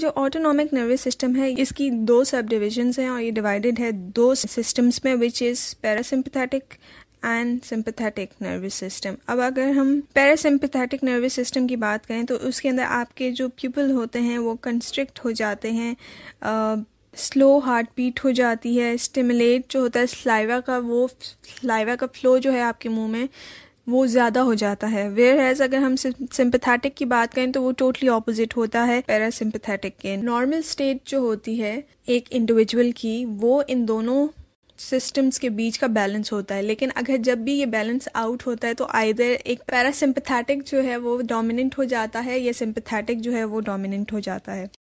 जो autonomic nervous system है इसकी दो सब डिविजन्स हैं और ये डिवाइडेड है दो सिस्टम्स में which is parasympathetic and sympathetic nervous system अब अगर हम पैरासिम्पथेटिक नर्वस सिस्टम की बात करें तो उसके अंदर आपके जो प्यूपल होते हैं वो कंस्ट्रिक्ट हो जाते हैं स्लो हार्ट बीट हो जाती है स्टिमुलेट जो होता है स्लाइवा का वो स्लाइवा का फ्लो जो है आपके मुंह में वो ज़्यादा हो जाता है वेयर हैज़ अगर हम सिंपथेटिक की बात करें तो वो टोटली ऑपोजिट होता है पैरासिम्पथेटिक के नॉर्मल स्टेट जो होती है एक इंडिविजुअल की वो इन दोनों सिस्टम्स के बीच का बैलेंस होता है लेकिन अगर जब भी ये बैलेंस आउट होता है तो आइदर एक पैरासिम्पथेटिक जो है वो डोमिनेंट हो जाता है या सिंपथेटिक जो है वो डोमिनेंट हो जाता है